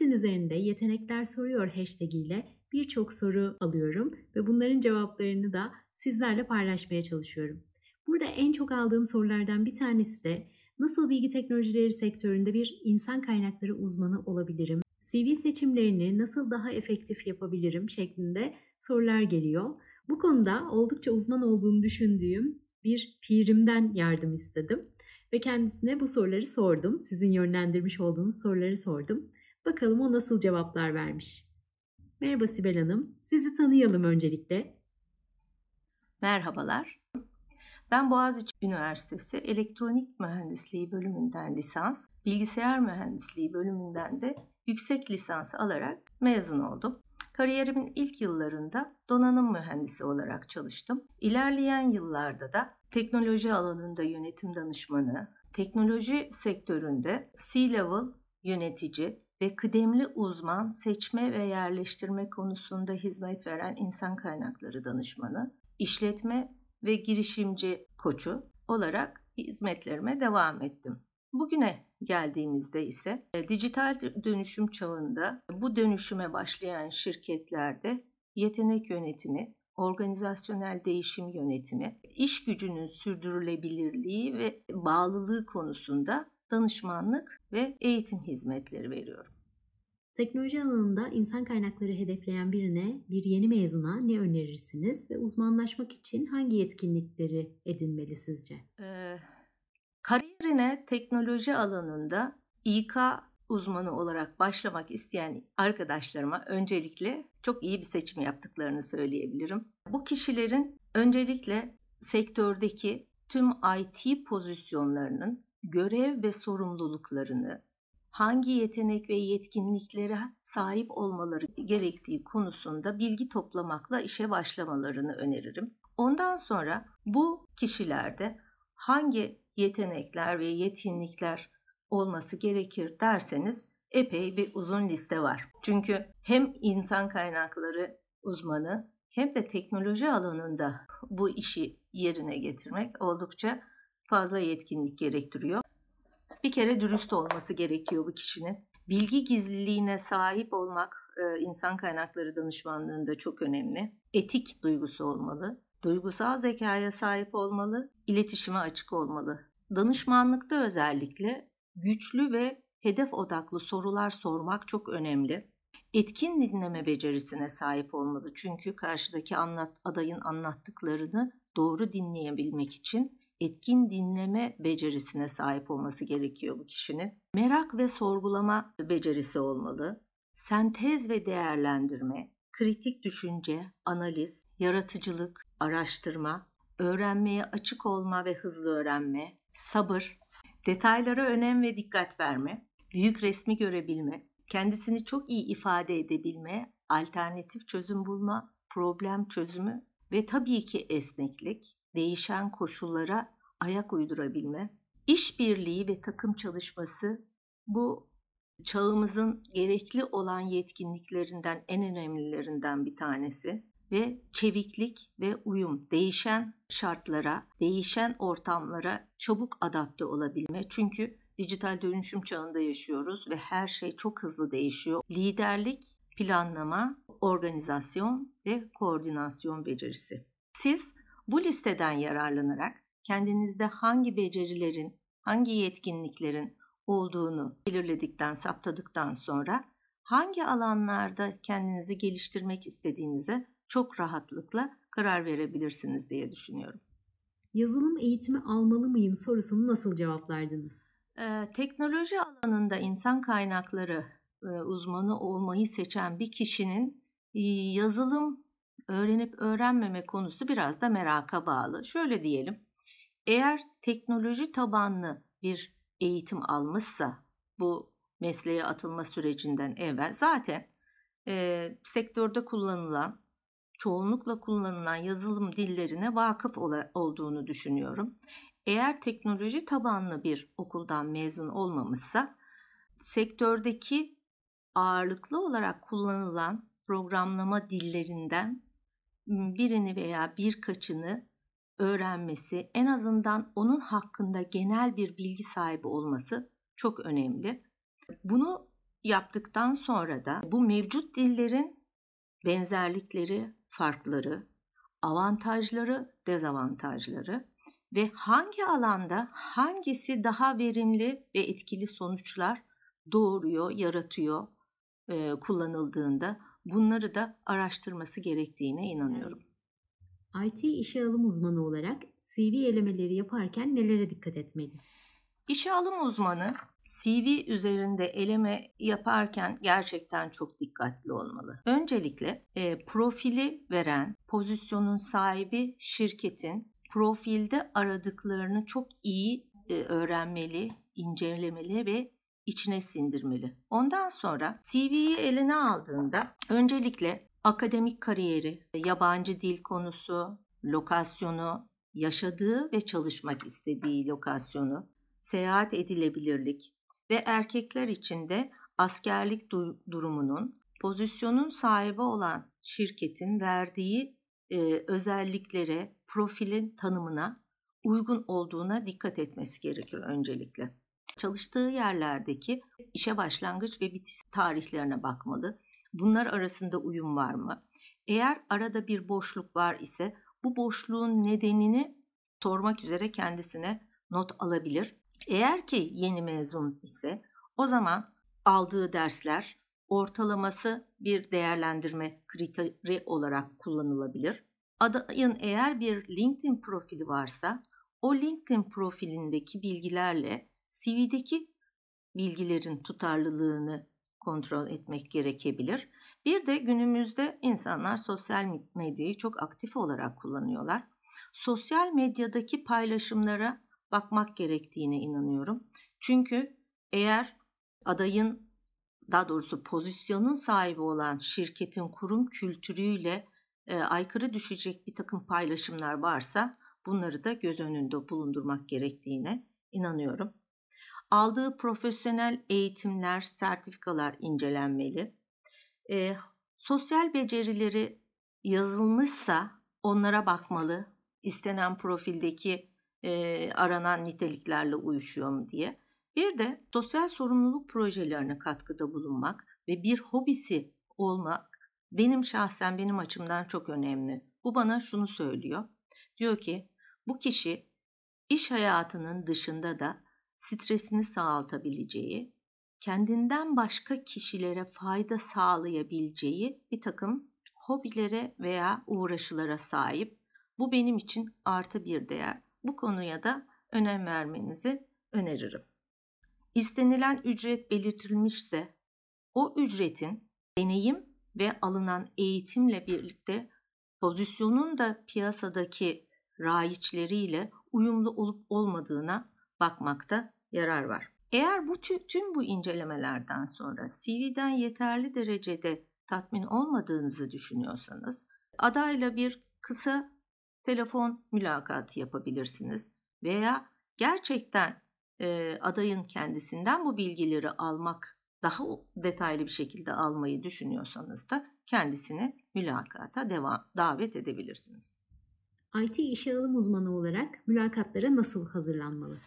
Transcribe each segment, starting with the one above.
LinkedIn üzerinde yetenekler soruyor hashtag ile birçok soru alıyorum ve bunların cevaplarını da sizlerle paylaşmaya çalışıyorum. Burada en çok aldığım sorulardan bir tanesi de nasıl bilgi teknolojileri sektöründe bir insan kaynakları uzmanı olabilirim? CV seçimlerini nasıl daha efektif yapabilirim şeklinde sorular geliyor. Bu konuda oldukça uzman olduğunu düşündüğüm bir pirimden yardım istedim ve kendisine bu soruları sordum. Sizin yönlendirmiş olduğunuz soruları sordum. Bakalım o nasıl cevaplar vermiş. Merhaba Sibel Hanım, sizi tanıyalım öncelikle. Merhabalar. Ben Boğaziçi Üniversitesi Elektronik Mühendisliği bölümünden lisans, Bilgisayar Mühendisliği bölümünden de yüksek lisans alarak mezun oldum. Kariyerimin ilk yıllarında donanım mühendisi olarak çalıştım. İlerleyen yıllarda da teknoloji alanında yönetim danışmanı, teknoloji sektöründe C-level yönetici, ve kıdemli uzman seçme ve yerleştirme konusunda hizmet veren insan kaynakları danışmanı, işletme ve girişimci koçu olarak hizmetlerime devam ettim. Bugüne geldiğimizde ise e, dijital dönüşüm çağında bu dönüşüme başlayan şirketlerde yetenek yönetimi, organizasyonel değişim yönetimi, iş gücünün sürdürülebilirliği ve bağlılığı konusunda danışmanlık ve eğitim hizmetleri veriyorum. Teknoloji alanında insan kaynakları hedefleyen birine, bir yeni mezuna ne önerirsiniz ve uzmanlaşmak için hangi yetkinlikleri edinmeli sizce? Ee, kariyerine teknoloji alanında İK uzmanı olarak başlamak isteyen arkadaşlarıma öncelikle çok iyi bir seçim yaptıklarını söyleyebilirim. Bu kişilerin öncelikle sektördeki tüm IT pozisyonlarının görev ve sorumluluklarını, hangi yetenek ve yetkinliklere sahip olmaları gerektiği konusunda bilgi toplamakla işe başlamalarını öneririm. Ondan sonra bu kişilerde hangi yetenekler ve yetkinlikler olması gerekir derseniz epey bir uzun liste var. Çünkü hem insan kaynakları uzmanı hem de teknoloji alanında bu işi yerine getirmek oldukça fazla yetkinlik gerektiriyor. Bir kere dürüst olması gerekiyor bu kişinin. Bilgi gizliliğine sahip olmak e, insan kaynakları danışmanlığında çok önemli. Etik duygusu olmalı. Duygusal zekaya sahip olmalı, iletişime açık olmalı. Danışmanlıkta özellikle güçlü ve hedef odaklı sorular sormak çok önemli. Etkin dinleme becerisine sahip olmalı çünkü karşıdaki anlat, adayın anlattıklarını doğru dinleyebilmek için etkin dinleme becerisine sahip olması gerekiyor bu kişinin. Merak ve sorgulama becerisi olmalı. Sentez ve değerlendirme, kritik düşünce, analiz, yaratıcılık, araştırma, öğrenmeye açık olma ve hızlı öğrenme, sabır, detaylara önem ve dikkat verme, büyük resmi görebilme, kendisini çok iyi ifade edebilme, alternatif çözüm bulma, problem çözümü ve tabii ki esneklik, değişen koşullara ayak uydurabilme, işbirliği ve takım çalışması bu çağımızın gerekli olan yetkinliklerinden en önemlilerinden bir tanesi ve çeviklik ve uyum, değişen şartlara, değişen ortamlara çabuk adapte olabilme. Çünkü dijital dönüşüm çağında yaşıyoruz ve her şey çok hızlı değişiyor. Liderlik planlama, organizasyon ve koordinasyon becerisi. Siz bu listeden yararlanarak kendinizde hangi becerilerin, hangi yetkinliklerin olduğunu belirledikten, saptadıktan sonra hangi alanlarda kendinizi geliştirmek istediğinize çok rahatlıkla karar verebilirsiniz diye düşünüyorum. Yazılım eğitimi almalı mıyım sorusunu nasıl cevaplardınız? Ee, teknoloji alanında insan kaynakları uzmanı olmayı seçen bir kişinin yazılım öğrenip öğrenmeme konusu biraz da meraka bağlı. Şöyle diyelim. Eğer teknoloji tabanlı bir eğitim almışsa bu mesleğe atılma sürecinden evvel zaten e, sektörde kullanılan çoğunlukla kullanılan yazılım dillerine vakıf ola, olduğunu düşünüyorum. Eğer teknoloji tabanlı bir okuldan mezun olmamışsa sektördeki ağırlıklı olarak kullanılan programlama dillerinden birini veya birkaçını öğrenmesi, en azından onun hakkında genel bir bilgi sahibi olması çok önemli. Bunu yaptıktan sonra da bu mevcut dillerin benzerlikleri, farkları, avantajları, dezavantajları ve hangi alanda hangisi daha verimli ve etkili sonuçlar doğuruyor, yaratıyor e, kullanıldığında bunları da araştırması gerektiğine inanıyorum. IT işe alım uzmanı olarak CV elemeleri yaparken nelere dikkat etmeli? İşe alım uzmanı CV üzerinde eleme yaparken gerçekten çok dikkatli olmalı. Öncelikle e, profili veren pozisyonun sahibi şirketin profilde aradıklarını çok iyi e, öğrenmeli, incelemeli ve içine sindirmeli. Ondan sonra CV'yi eline aldığında öncelikle akademik kariyeri, yabancı dil konusu, lokasyonu, yaşadığı ve çalışmak istediği lokasyonu, seyahat edilebilirlik ve erkekler için de askerlik du- durumunun, pozisyonun sahibi olan şirketin verdiği e, özelliklere, profilin tanımına uygun olduğuna dikkat etmesi gerekir öncelikle çalıştığı yerlerdeki işe başlangıç ve bitiş tarihlerine bakmalı. Bunlar arasında uyum var mı? Eğer arada bir boşluk var ise bu boşluğun nedenini sormak üzere kendisine not alabilir. Eğer ki yeni mezun ise o zaman aldığı dersler ortalaması bir değerlendirme kriteri olarak kullanılabilir. Adayın eğer bir LinkedIn profili varsa o LinkedIn profilindeki bilgilerle CV'deki bilgilerin tutarlılığını kontrol etmek gerekebilir. Bir de günümüzde insanlar sosyal medyayı çok aktif olarak kullanıyorlar. Sosyal medyadaki paylaşımlara bakmak gerektiğine inanıyorum. Çünkü eğer adayın daha doğrusu pozisyonun sahibi olan şirketin kurum kültürüyle e, aykırı düşecek bir takım paylaşımlar varsa bunları da göz önünde bulundurmak gerektiğine inanıyorum aldığı profesyonel eğitimler, sertifikalar incelenmeli. E, sosyal becerileri yazılmışsa onlara bakmalı. İstenen profildeki e, aranan niteliklerle uyuşuyor mu diye. Bir de sosyal sorumluluk projelerine katkıda bulunmak ve bir hobisi olmak benim şahsen benim açımdan çok önemli. Bu bana şunu söylüyor. Diyor ki bu kişi iş hayatının dışında da stresini sağaltabileceği, kendinden başka kişilere fayda sağlayabileceği bir takım hobilere veya uğraşılara sahip. Bu benim için artı bir değer. Bu konuya da önem vermenizi öneririm. İstenilen ücret belirtilmişse o ücretin deneyim ve alınan eğitimle birlikte pozisyonun da piyasadaki rayiçleriyle uyumlu olup olmadığına bakmakta yarar var. Eğer bu tüm bu incelemelerden sonra CV'den yeterli derecede tatmin olmadığınızı düşünüyorsanız adayla bir kısa telefon mülakatı yapabilirsiniz veya gerçekten e, adayın kendisinden bu bilgileri almak daha detaylı bir şekilde almayı düşünüyorsanız da kendisini mülakata devam, davet edebilirsiniz. IT işe alım uzmanı olarak mülakatlara nasıl hazırlanmalı?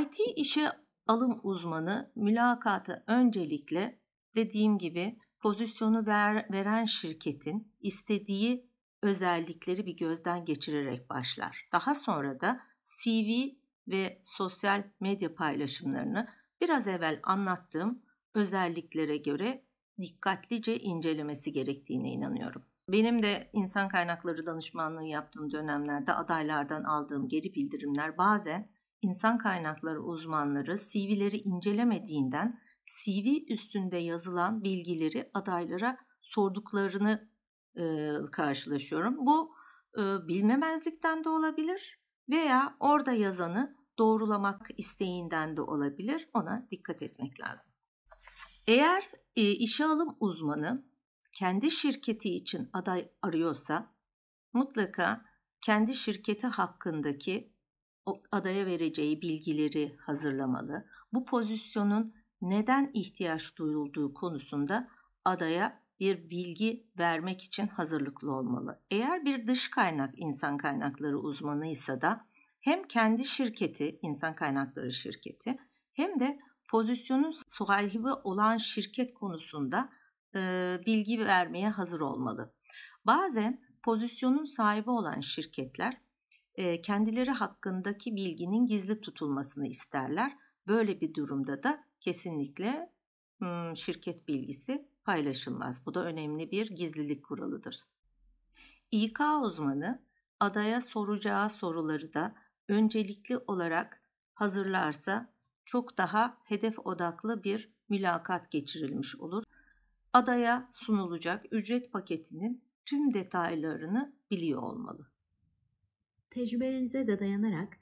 IT işe alım uzmanı mülakatı öncelikle dediğim gibi pozisyonu ver, veren şirketin istediği özellikleri bir gözden geçirerek başlar. Daha sonra da CV ve sosyal medya paylaşımlarını biraz evvel anlattığım özelliklere göre dikkatlice incelemesi gerektiğine inanıyorum. Benim de insan kaynakları danışmanlığı yaptığım dönemlerde adaylardan aldığım geri bildirimler bazen insan kaynakları uzmanları CV'leri incelemediğinden CV üstünde yazılan bilgileri adaylara sorduklarını e, karşılaşıyorum. Bu e, bilmemezlikten de olabilir veya orada yazanı doğrulamak isteğinden de olabilir. Ona dikkat etmek lazım. Eğer e, işe alım uzmanı kendi şirketi için aday arıyorsa mutlaka kendi şirketi hakkındaki adaya vereceği bilgileri hazırlamalı. Bu pozisyonun neden ihtiyaç duyulduğu konusunda adaya bir bilgi vermek için hazırlıklı olmalı. Eğer bir dış kaynak insan kaynakları uzmanıysa da hem kendi şirketi, insan kaynakları şirketi hem de pozisyonun sahibi olan şirket konusunda e, bilgi vermeye hazır olmalı. Bazen pozisyonun sahibi olan şirketler kendileri hakkındaki bilginin gizli tutulmasını isterler. Böyle bir durumda da kesinlikle şirket bilgisi paylaşılmaz. Bu da önemli bir gizlilik kuralıdır. İK uzmanı adaya soracağı soruları da öncelikli olarak hazırlarsa çok daha hedef odaklı bir mülakat geçirilmiş olur. Adaya sunulacak ücret paketinin tüm detaylarını biliyor olmalı tecrübelerinize de dayanarak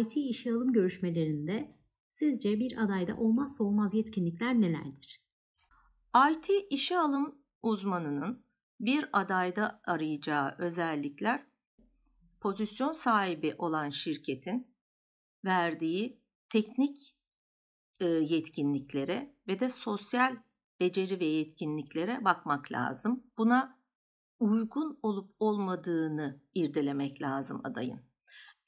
IT işe alım görüşmelerinde sizce bir adayda olmazsa olmaz yetkinlikler nelerdir? IT işe alım uzmanının bir adayda arayacağı özellikler pozisyon sahibi olan şirketin verdiği teknik e, yetkinliklere ve de sosyal beceri ve yetkinliklere bakmak lazım. Buna uygun olup olmadığını irdelemek lazım adayın.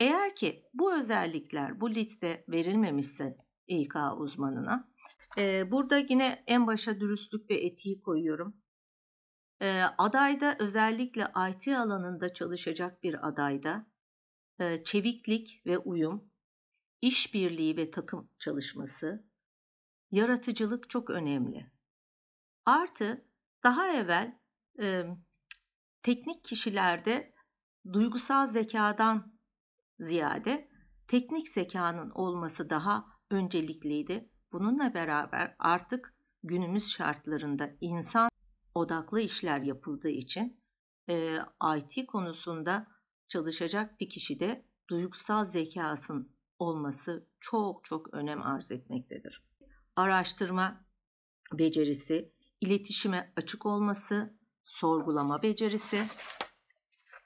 Eğer ki bu özellikler bu liste verilmemişse İK uzmanına, e, burada yine en başa dürüstlük ve etiği koyuyorum. E, adayda özellikle IT alanında çalışacak bir adayda e, çeviklik ve uyum, işbirliği ve takım çalışması, yaratıcılık çok önemli. Artı daha evvel e, teknik kişilerde duygusal zekadan ziyade teknik zekanın olması daha öncelikliydi. Bununla beraber artık günümüz şartlarında insan odaklı işler yapıldığı için e, IT konusunda çalışacak bir kişi de duygusal zekasın olması çok çok önem arz etmektedir. Araştırma becerisi, iletişime açık olması, sorgulama becerisi,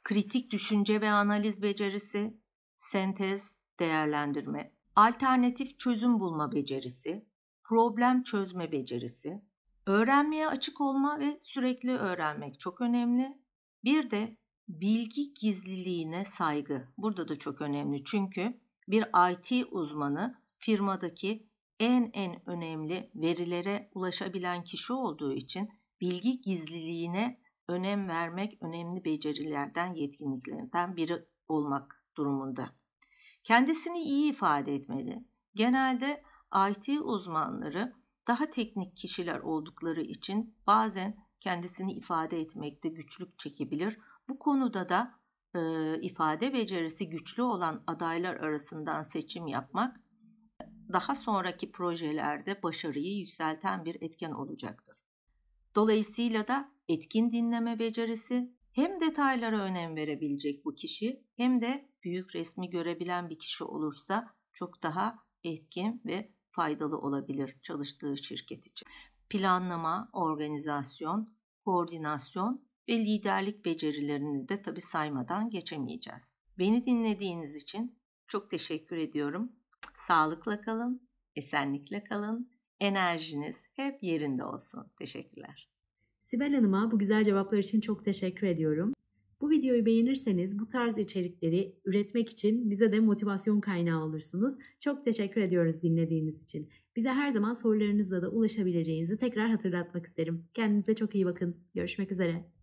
kritik düşünce ve analiz becerisi, sentez, değerlendirme, alternatif çözüm bulma becerisi, problem çözme becerisi, öğrenmeye açık olma ve sürekli öğrenmek çok önemli. Bir de bilgi gizliliğine saygı. Burada da çok önemli çünkü bir IT uzmanı firmadaki en en önemli verilere ulaşabilen kişi olduğu için bilgi gizliliğine önem vermek önemli becerilerden, yetkinliklerden biri olmak durumunda. Kendisini iyi ifade etmeli. Genelde IT uzmanları daha teknik kişiler oldukları için bazen kendisini ifade etmekte güçlük çekebilir. Bu konuda da e, ifade becerisi güçlü olan adaylar arasından seçim yapmak daha sonraki projelerde başarıyı yükselten bir etken olacaktır. Dolayısıyla da etkin dinleme becerisi hem detaylara önem verebilecek bu kişi hem de büyük resmi görebilen bir kişi olursa çok daha etkin ve faydalı olabilir çalıştığı şirket için. Planlama, organizasyon, koordinasyon ve liderlik becerilerini de tabi saymadan geçemeyeceğiz. Beni dinlediğiniz için çok teşekkür ediyorum. Sağlıkla kalın, esenlikle kalın enerjiniz hep yerinde olsun. Teşekkürler. Sibel Hanım'a bu güzel cevaplar için çok teşekkür ediyorum. Bu videoyu beğenirseniz bu tarz içerikleri üretmek için bize de motivasyon kaynağı olursunuz. Çok teşekkür ediyoruz dinlediğiniz için. Bize her zaman sorularınızla da ulaşabileceğinizi tekrar hatırlatmak isterim. Kendinize çok iyi bakın. Görüşmek üzere.